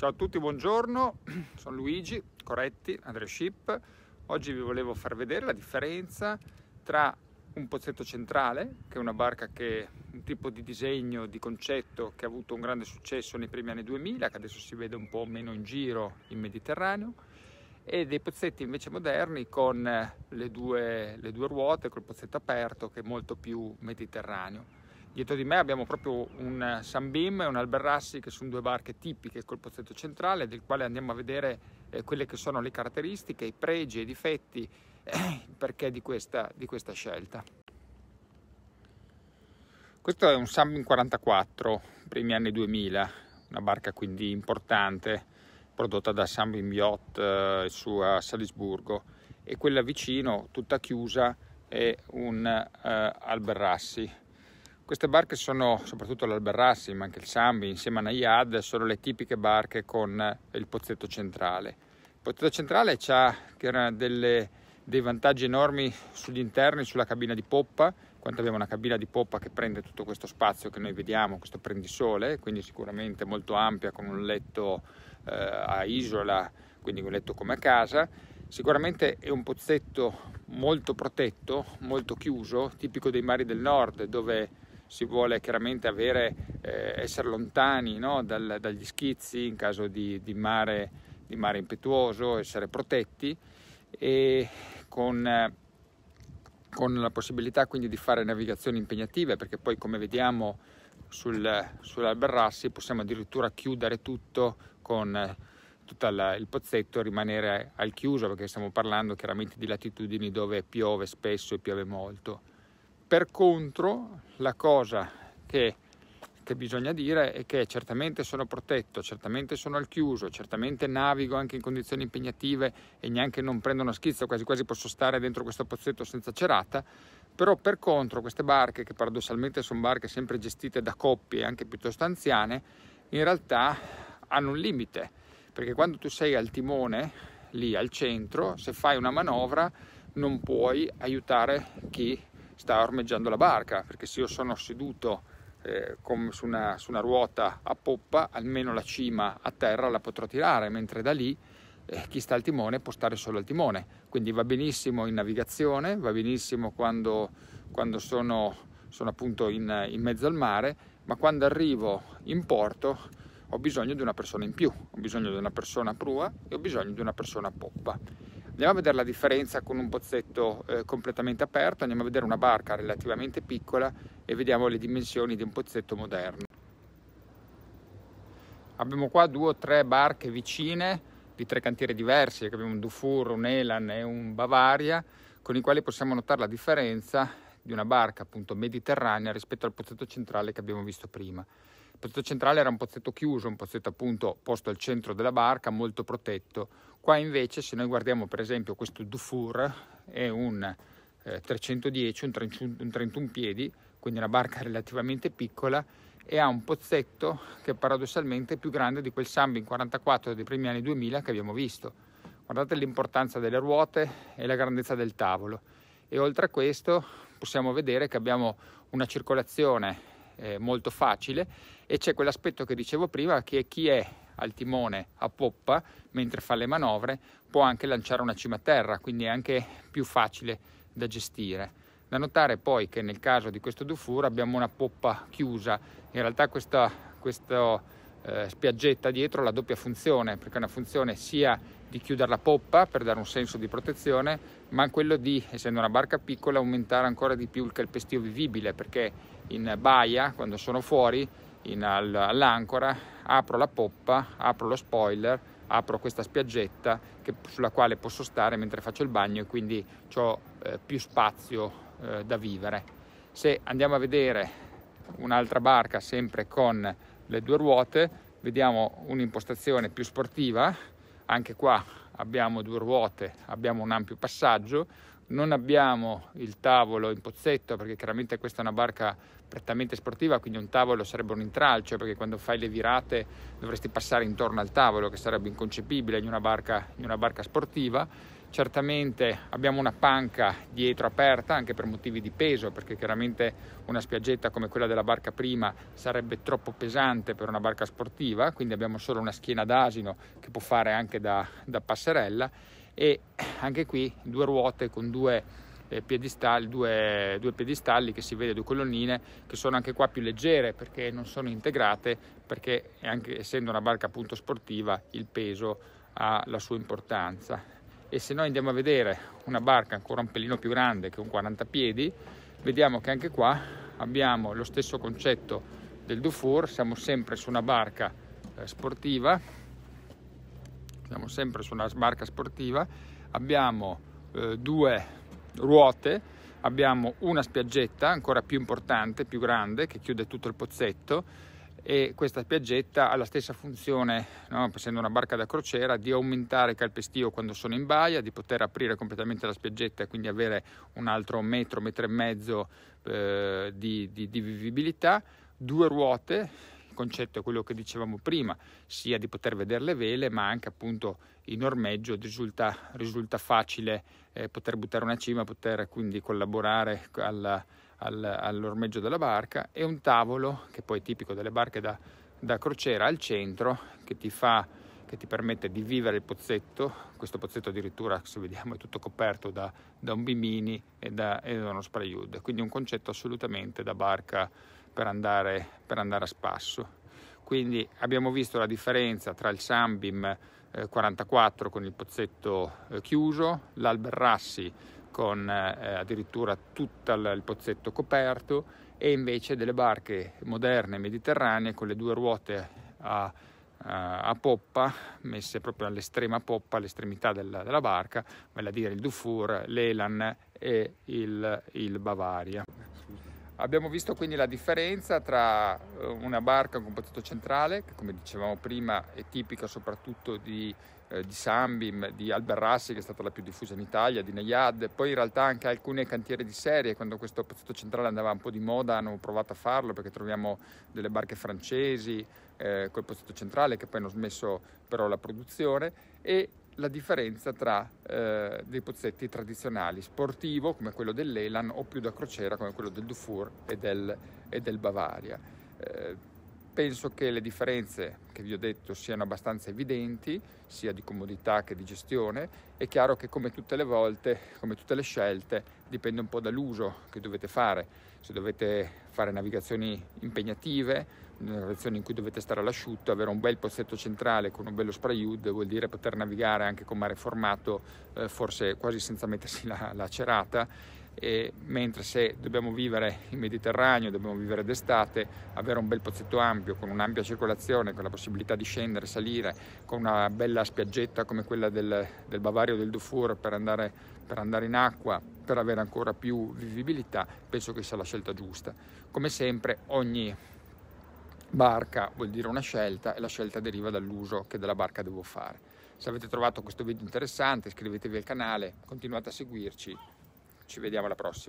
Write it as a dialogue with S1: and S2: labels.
S1: Ciao a tutti, buongiorno, sono Luigi Coretti, Andre Ship. Oggi vi volevo far vedere la differenza tra un pozzetto centrale, che è una barca che un tipo di disegno, di concetto che ha avuto un grande successo nei primi anni 2000, che adesso si vede un po' meno in giro in Mediterraneo, e dei pozzetti invece moderni con le due, le due ruote, col pozzetto aperto che è molto più mediterraneo. Dietro di me abbiamo proprio un eh, Sunbeam e un Alberrassi che sono due barche tipiche col pozzetto centrale del quale andiamo a vedere eh, quelle che sono le caratteristiche, i pregi e i difetti, eh, il perché di questa, di questa scelta. Questo è un Sunbeam 44, primi anni 2000, una barca quindi importante prodotta da Sunbeam Yacht su a Salisburgo e quella vicino, tutta chiusa, è un uh, Alberrassi queste barche sono soprattutto l'Alberrassi, ma anche il Sambi, insieme a Nayad, sono le tipiche barche con il pozzetto centrale. Il pozzetto centrale ha dei vantaggi enormi sugli interni, sulla cabina di poppa, quanto abbiamo una cabina di poppa che prende tutto questo spazio che noi vediamo, questo prendisole, quindi sicuramente molto ampia con un letto eh, a isola, quindi un letto come a casa. Sicuramente è un pozzetto molto protetto, molto chiuso, tipico dei mari del nord dove si vuole chiaramente avere, eh, essere lontani no? Dal, dagli schizzi in caso di, di, mare, di, mare, impetuoso, essere protetti e con, con, la possibilità quindi di fare navigazioni impegnative perché poi come vediamo sul, sull'Alberrassi possiamo addirittura chiudere tutto con eh, tutto il pozzetto e rimanere al chiuso perché stiamo parlando chiaramente di latitudini dove piove spesso e piove molto. Per contro, la cosa che, che bisogna dire è che certamente sono protetto, certamente sono al chiuso, certamente navigo anche in condizioni impegnative e neanche non prendo una schizza, quasi quasi posso stare dentro questo pozzetto senza cerata, però per contro queste barche, che paradossalmente sono barche sempre gestite da coppie anche piuttosto anziane, in realtà hanno un limite, perché quando tu sei al timone, lì al centro, se fai una manovra non puoi aiutare chi sta ormeggiando la barca, perché se io sono seduto eh, come su una, su una, ruota a poppa, almeno la cima a terra la potrò tirare, mentre da lì eh, chi sta al timone può stare solo al timone. Quindi va benissimo in navigazione, va benissimo quando, quando sono, sono, appunto in, in mezzo al mare, ma quando arrivo in porto ho bisogno di una persona in più, ho bisogno di una persona a prua e ho bisogno di una persona a poppa. Andiamo a vedere la differenza con un pozzetto eh, completamente aperto, andiamo a vedere una barca relativamente piccola e vediamo le dimensioni di un pozzetto moderno. Abbiamo qua due o tre barche vicine di tre cantieri diversi, abbiamo un Dufour, un Elan e un Bavaria, con i quali possiamo notare la differenza di una barca appunto mediterranea rispetto al pozzetto centrale che abbiamo visto prima. Il pozzetto centrale era un pozzetto chiuso, un pozzetto appunto posto al centro della barca, molto protetto. Qua invece, se noi guardiamo per esempio questo Dufour, è un eh, 310, un 31, un 31 piedi, quindi una barca relativamente piccola, e ha un pozzetto che paradossalmente è più grande di quel Sambin 44 dei primi anni 2000 che abbiamo visto. Guardate l'importanza delle ruote e la grandezza del tavolo. E oltre a questo possiamo vedere che abbiamo una circolazione eh, molto facile e c'è quell'aspetto che dicevo prima che chi è al timone a poppa mentre fa le manovre può anche lanciare una cima a terra, quindi è anche più facile da gestire. Da notare poi che nel caso di questo Dufour abbiamo una poppa chiusa, in realtà questa, questa eh, spiaggetta dietro ha la doppia funzione, perché è una funzione sia di chiudere la poppa per dare un senso di protezione, ma quello di, essendo una barca piccola, aumentare ancora di più il calpestio vivibile, perché in baia, quando sono fuori, in, all'ancora, apro la poppa, apro lo spoiler, apro questa spiaggetta che, sulla quale posso stare mentre faccio il bagno e quindi ho eh, più spazio eh, da vivere. Se andiamo a vedere un'altra barca sempre con le due ruote, vediamo un'impostazione più sportiva, anche qua abbiamo due ruote, abbiamo un ampio passaggio, non abbiamo il tavolo in pozzetto perché chiaramente questa è una barca prettamente sportiva, quindi un tavolo sarebbe un intralcio perché quando fai le virate dovresti passare intorno al tavolo che sarebbe inconcepibile in una barca, in una barca sportiva Certamente abbiamo una panca dietro aperta anche per motivi di peso, perché chiaramente una spiaggetta come quella della barca prima sarebbe troppo pesante per una barca sportiva, quindi abbiamo solo una schiena d'asino che può fare anche da, da passerella e anche qui due ruote con due eh, piedistalli, due, due, piedistalli che si vede, due colonnine che sono anche qua più leggere perché non sono integrate, perché anche essendo una barca appunto sportiva il peso ha la sua importanza e se noi andiamo a vedere una barca ancora un pelino più grande che un 40 piedi, vediamo che anche qua abbiamo lo stesso concetto del Dufour, siamo sempre su una barca eh, sportiva, siamo sempre su una barca sportiva, abbiamo eh, due ruote, abbiamo una spiaggetta ancora più importante, più grande, che chiude tutto il pozzetto, e questa spiaggetta ha la stessa funzione, no? essendo una barca da crociera, di aumentare il calpestio quando sono in baia, di poter aprire completamente la spiaggetta e quindi avere un altro metro, metro e mezzo eh, di, di, di vivibilità, due ruote, il concetto è quello che dicevamo prima, sia di poter vedere le vele, ma anche appunto in ormeggio risulta, risulta facile eh, poter buttare una cima, poter quindi collaborare alla al, all'ormeggio della barca e un tavolo, che poi è tipico delle barche da, da crociera, al centro che ti fa che ti permette di vivere il pozzetto, questo pozzetto addirittura se vediamo è tutto coperto da, da un bimini e da, e da uno sprayud, quindi un concetto assolutamente da barca per andare, per andare, a spasso. Quindi abbiamo visto la differenza tra il Sambim 44 eh, con il pozzetto eh, chiuso, l'Alberrassi con eh, addirittura tutto il pozzetto coperto e invece delle barche moderne mediterranee con le due ruote a, a, eh, a poppa, messe proprio all'estrema poppa, all'estremità della, della barca, vale a dire il Dufour, l'Elan e il, il Bavaria. Abbiamo visto quindi la differenza tra eh, una barca con potato centrale, che come dicevamo prima è tipica soprattutto di, eh, di Sambim, di Alberrassi, che è stata la più diffusa in Italia, di Neyad, poi in realtà anche alcune cantiere di serie, quando questo potato centrale andava un po' di moda hanno provato a farlo perché troviamo delle barche francesi eh, col potato centrale che poi hanno smesso però la produzione e la differenza tra eh, dei pozzetti tradizionali, sportivo come quello dell'Elan o più da crociera come quello del Dufour e del, e del Bavaria. Eh, Penso che le differenze che vi ho detto siano abbastanza evidenti, sia di comodità che di gestione. È chiaro che come tutte le volte, come tutte le scelte, dipende un po' dall'uso che dovete fare. Se dovete fare navigazioni impegnative, navigazioni in cui dovete stare all'asciutto, avere un bel pozzetto centrale con un bello spray hood vuol dire poter navigare anche con mare formato, eh, forse quasi senza mettersi la, la cerata e mentre se dobbiamo vivere in Mediterraneo, dobbiamo vivere d'estate, avere un bel pozzetto ampio, con un'ampia circolazione, con la possibilità di scendere, salire, con una bella spiaggetta come quella del, del Bavario del Dufour per andare, per andare in acqua, per avere ancora più vivibilità, penso che sia la scelta giusta. Come sempre ogni barca vuol dire una scelta e la scelta deriva dall'uso che della barca devo fare. Se avete trovato questo video interessante iscrivetevi al canale, continuate a seguirci ci vediamo alla prossima.